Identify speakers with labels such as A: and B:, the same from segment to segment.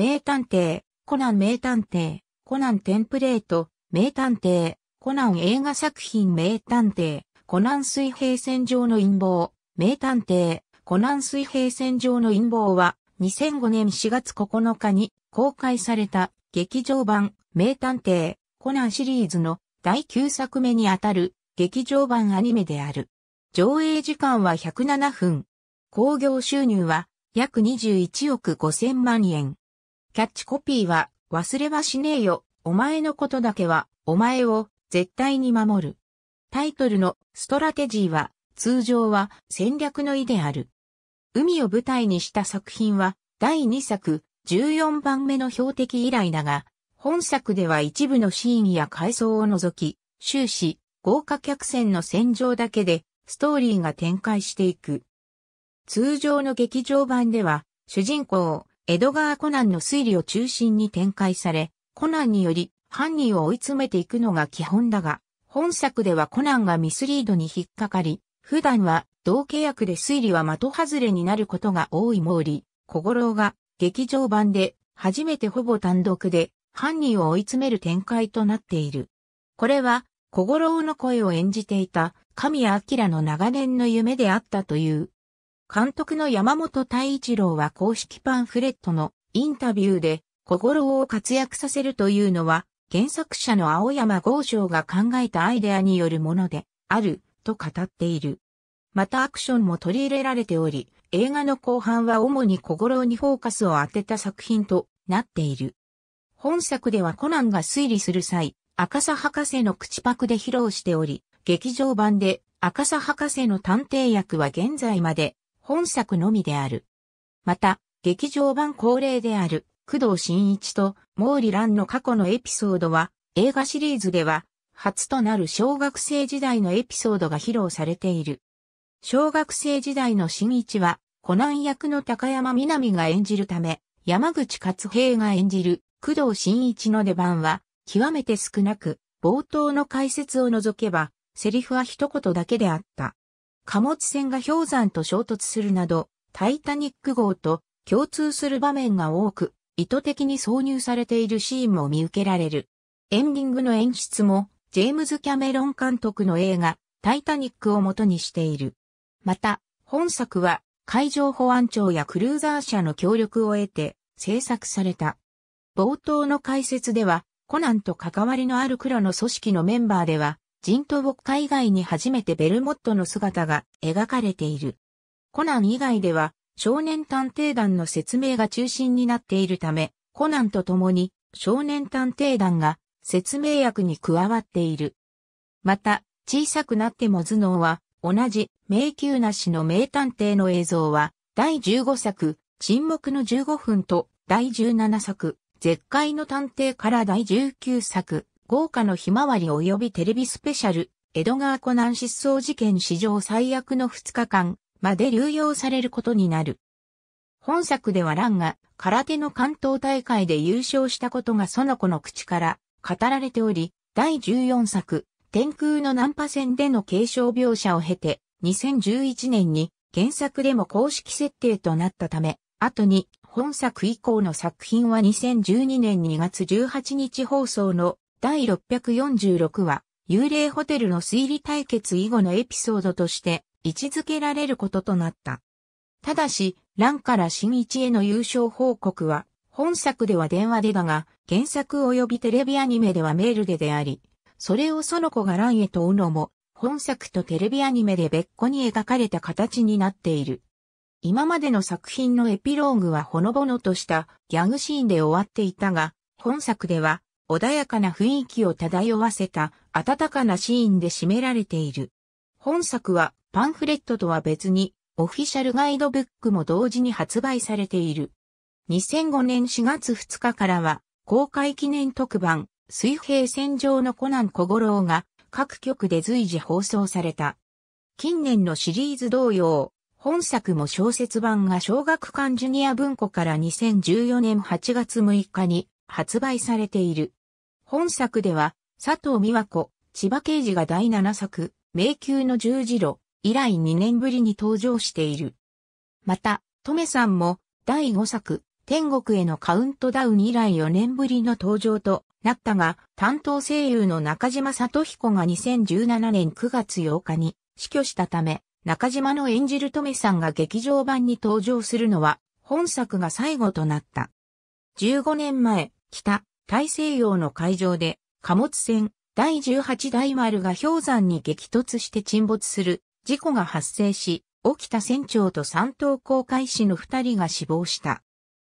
A: 名探偵、コナン名探偵、コナンテンプレート、名探偵、コナン映画作品名探偵、コナン水平線上の陰謀、名探偵、コナン水平線上の陰謀は、2005年4月9日に公開された劇場版名探偵コナンシリーズの第9作目にあたる劇場版アニメである。上映時間は107分。興行収入は約21億5000万円。キャッチコピーは、忘れはしねえよ、お前のことだけは、お前を、絶対に守る。タイトルの、ストラテジーは、通常は、戦略の意である。海を舞台にした作品は、第2作、14番目の標的以来だが、本作では一部のシーンや階層を除き、終始、豪華客船の戦場だけで、ストーリーが展開していく。通常の劇場版では、主人公、エドガー・コナンの推理を中心に展開され、コナンにより犯人を追い詰めていくのが基本だが、本作ではコナンがミスリードに引っかかり、普段は同契約で推理は的外れになることが多い毛利、小五郎が劇場版で初めてほぼ単独で犯人を追い詰める展開となっている。これは小五郎の声を演じていた神谷明の長年の夢であったという監督の山本太一郎は公式パンフレットのインタビューで小五郎を活躍させるというのは原作者の青山豪昌が考えたアイデアによるものであると語っている。またアクションも取り入れられており、映画の後半は主に小五郎にフォーカスを当てた作品となっている。本作ではコナンが推理する際、赤佐博士の口パクで披露しており、劇場版で赤佐博士の探偵役は現在まで本作のみである。また、劇場版恒例である、工藤新一と毛利蘭の過去のエピソードは、映画シリーズでは、初となる小学生時代のエピソードが披露されている。小学生時代の新一は、コナン役の高山みなみが演じるため、山口勝平が演じる工藤新一の出番は、極めて少なく、冒頭の解説を除けば、セリフは一言だけであった。貨物船が氷山と衝突するなど、タイタニック号と共通する場面が多く、意図的に挿入されているシーンも見受けられる。エンディングの演出も、ジェームズ・キャメロン監督の映画、タイタニックを元にしている。また、本作は、海上保安庁やクルーザー社の協力を得て、制作された。冒頭の解説では、コナンと関わりのある黒の組織のメンバーでは、ジントボッカ以外に初めてベルモットの姿が描かれている。コナン以外では少年探偵団の説明が中心になっているため、コナンと共に少年探偵団が説明役に加わっている。また、小さくなっても頭脳は同じ迷宮なしの名探偵の映像は第15作沈黙の15分と第17作絶海の探偵から第19作豪華のひまわり及びテレビスペシャル、エドガー・コナン失踪事件史上最悪の2日間まで流用されることになる。本作ではランが空手の関東大会で優勝したことがその子の口から語られており、第14作、天空のナンパ戦での継承描写を経て、2011年に原作でも公式設定となったため、後に本作以降の作品は2012年2月18日放送の第646話、幽霊ホテルの推理対決以後のエピソードとして位置づけられることとなった。ただし、ランから新一への優勝報告は、本作では電話でだが、原作及びテレビアニメではメールでであり、それをその子がランへと追うのも、本作とテレビアニメで別個に描かれた形になっている。今までの作品のエピローグはほのぼのとしたギャグシーンで終わっていたが、本作では穏やかな雰囲気を漂わせた温かなシーンで締められている。本作はパンフレットとは別にオフィシャルガイドブックも同時に発売されている。2005年4月2日からは公開記念特番水平線上のコナン小五郎が各局で随時放送された。近年のシリーズ同様、本作も小説版が小学館ジュニア文庫から2014年8月6日に発売されている。本作では、佐藤美和子、千葉刑事が第7作、迷宮の十字路以来2年ぶりに登場している。また、とめさんも第5作、天国へのカウントダウン以来4年ぶりの登場となったが、担当声優の中島里彦が2017年9月8日に死去したため、中島の演じるとめさんが劇場版に登場するのは、本作が最後となった。15年前、北大西洋の海上で貨物船第18大丸が氷山に激突して沈没する事故が発生し、沖田船長と三等航海士の二人が死亡した。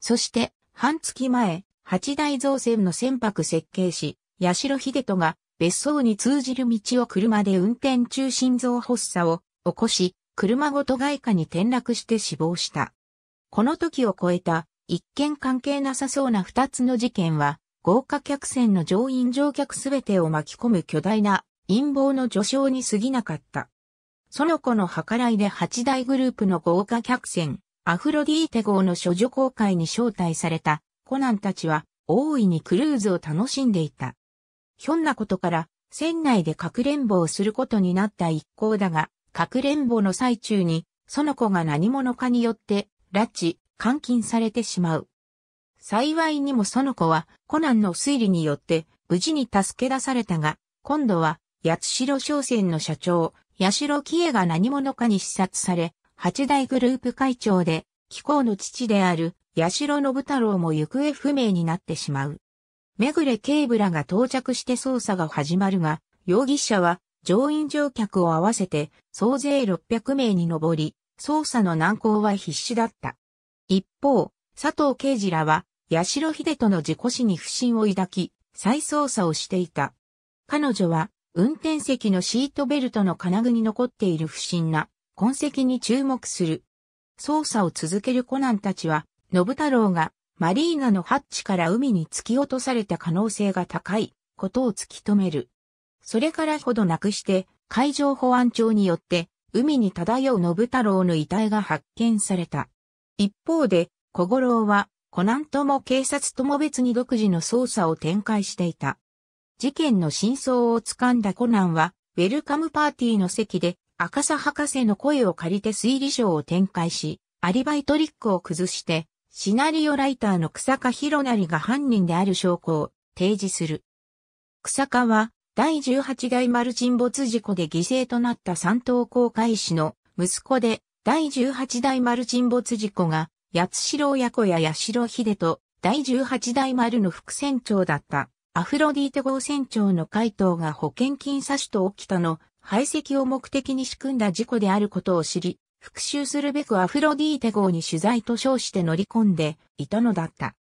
A: そして、半月前、八大造船の船舶設計士、八代秀人が別荘に通じる道を車で運転中心臓発作を起こし、車ごと外貨に転落して死亡した。この時を超えた一見関係なさそうな二つの事件は、豪華客船の乗員乗客すべてを巻き込む巨大な陰謀の序章に過ぎなかった。その子の計らいで八大グループの豪華客船、アフロディーテ号の処女公開に招待されたコナンたちは大いにクルーズを楽しんでいた。ひょんなことから船内でかくれんぼをすることになった一行だが、かくれんぼの最中に、その子が何者かによって、拉致、監禁されてしまう。幸いにもその子はコナンの推理によって無事に助け出されたが、今度は八代商船の社長、八代喜恵が何者かに視察され、八大グループ会長で、紀行の父である八代信太郎も行方不明になってしまう。めぐれ警部らが到着して捜査が始まるが、容疑者は乗員乗客を合わせて総勢600名に上り、捜査の難航は必至だった。一方、佐藤刑事らは八代秀人の事故死に不審を抱き、再捜査をしていた。彼女は、運転席のシートベルトの金具に残っている不審な痕跡に注目する。捜査を続けるコナンたちは、信太郎がマリーナのハッチから海に突き落とされた可能性が高いことを突き止める。それからほどなくして海上保安庁によって海に漂う信太郎の遺体が発見された。一方で小五郎はコナンとも警察とも別に独自の捜査を展開していた。事件の真相をつかんだコナンは、ウェルカムパーティーの席で、赤坂博士の声を借りて推理書を展開し、アリバイトリックを崩して、シナリオライターの草加博成が犯人である証拠を提示する。草加は、第18代丸沈没事故で犠牲となった三等航海士の息子で、第18代丸沈没事故が八代親子や八代秀と第十八代丸の副船長だったアフロディーテ号船長の回答が保険金差しと起きたの排斥を目的に仕組んだ事故であることを知り、復讐するべくアフロディーテ号に取材と称して乗り込んでいたのだった。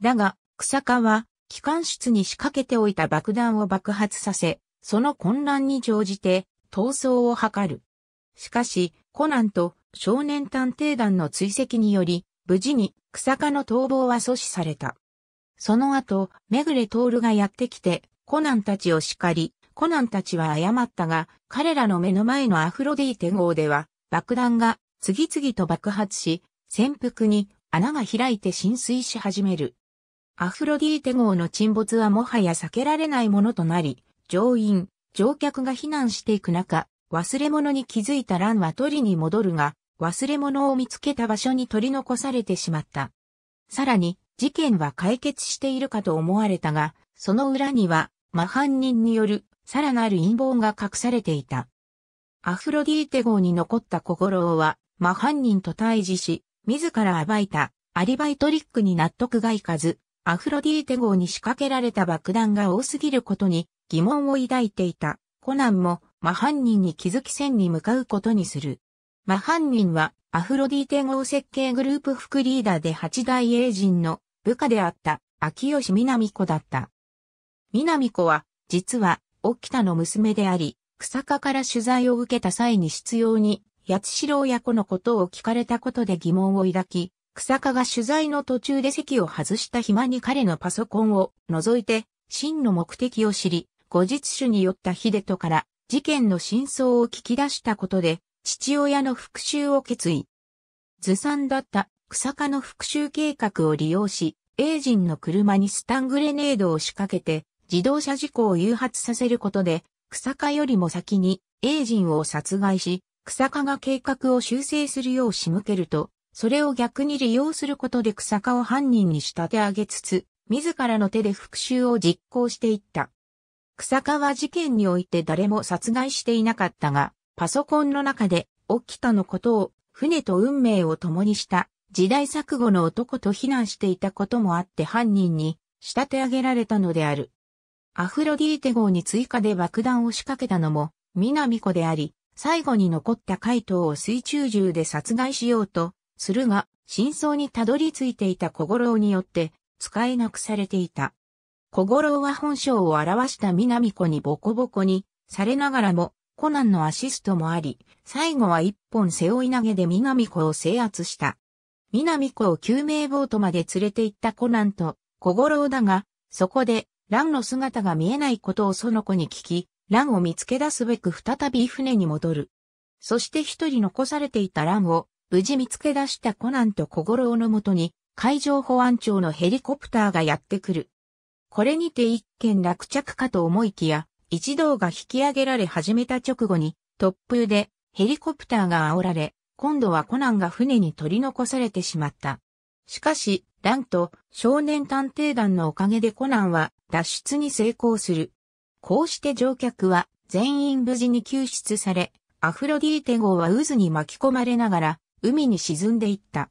A: だが、草加は、機関室に仕掛けておいた爆弾を爆発させ、その混乱に乗じて、逃走を図る。しかし、コナンと少年探偵団の追跡により、無事に草加の逃亡は阻止された。その後、めぐれ徹がやってきて、コナンたちを叱り、コナンたちは謝ったが、彼らの目の前のアフロディーテ号では、爆弾が次々と爆発し、潜伏に穴が開いて浸水し始める。アフロディーテ号の沈没はもはや避けられないものとなり、乗員、乗客が避難していく中、忘れ物に気づいたランは取りに戻るが、忘れ物を見つけた場所に取り残されてしまった。さらに、事件は解決しているかと思われたが、その裏には、真犯人による、さらなる陰謀が隠されていた。アフロディーテ号に残った小五郎は、真犯人と対峙し、自ら暴いた、アリバイトリックに納得がいかず、アフロディーテ号に仕掛けられた爆弾が多すぎることに疑問を抱いていた。コナンも、真犯人に気づき線に向かうことにする。マハンニンはアフロディーテ号設計グループ副リーダーで八大英人の部下であった秋吉み子だった。南子は実は沖田の娘であり、草加から取材を受けた際に必要に八代親子のことを聞かれたことで疑問を抱き、草加が取材の途中で席を外した暇に彼のパソコンを覗いて真の目的を知り、後日主に寄った秀人から事件の真相を聞き出したことで父親の復讐を決意。ずさんだった草加の復讐計画を利用し、エイジンの車にスタングレネードを仕掛けて、自動車事故を誘発させることで、草加よりも先にエイジンを殺害し、草加が計画を修正するよう仕向けると、それを逆に利用することで草加を犯人に仕立て上げつつ、自らの手で復讐を実行していった。草加は事件において誰も殺害していなかったが、パソコンの中で、起きたのことを、船と運命を共にした、時代錯誤の男と非難していたこともあって犯人に、仕立て上げられたのである。アフロディーテ号に追加で爆弾を仕掛けたのも、南子であり、最後に残った回答を水中銃で殺害しようと、するが、真相にたどり着いていた小五郎によって、使えなくされていた。小五郎は本性を表した南子にボコボコに、されながらも、コナンのアシストもあり、最後は一本背負い投げで南子を制圧した。南子を救命ボートまで連れて行ったコナンと小五郎だが、そこで、ランの姿が見えないことをその子に聞き、ランを見つけ出すべく再び船に戻る。そして一人残されていたランを、無事見つけ出したコナンと小五郎のもとに、海上保安庁のヘリコプターがやってくる。これにて一件落着かと思いきや、一同が引き上げられ始めた直後に、突風でヘリコプターが煽られ、今度はコナンが船に取り残されてしまった。しかし、ランと少年探偵団のおかげでコナンは脱出に成功する。こうして乗客は全員無事に救出され、アフロディーテ号は渦に巻き込まれながら海に沈んでいった。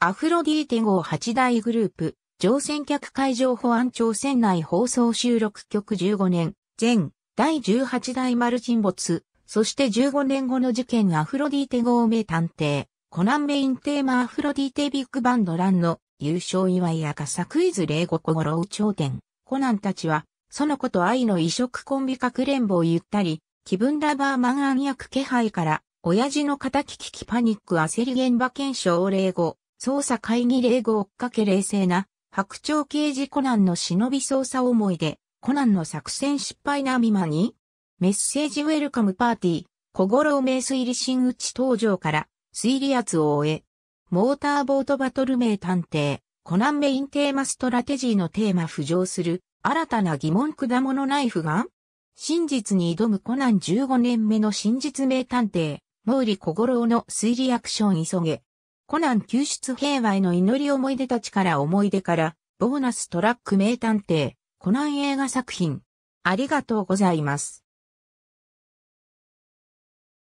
A: アフロディーテ号8大グループ、乗船客海上保安庁船内放送収録局15年、前、第18代丸沈没、そして15年後の事件アフロディーテ号名探偵、コナンメインテーマアフロディーテビッグバンドランの優勝祝い赤さクイズ0 5五郎頂点。コナンたちは、その子と愛の異色コンビかくれんぼを言ったり、気分ラバーマン暗躍気配から、親父の仇聞きパニック焦り現場検証0 5捜査会議0 5追っかけ冷静な、白鳥刑事コナンの忍び捜査思い出、コナンの作戦失敗なみまに、メッセージウェルカムパーティー、小五郎名推理新内登場から、推理圧を終え、モーターボートバトル名探偵、コナンメインテーマストラテジーのテーマ浮上する、新たな疑問果物ナイフが、真実に挑むコナン15年目の真実名探偵、毛利小五郎の推理アクション急げ。コナン救出平和への祈り思い出たちから思い出から、ボーナストラック名探偵、コナン映画作品。ありがとうございます。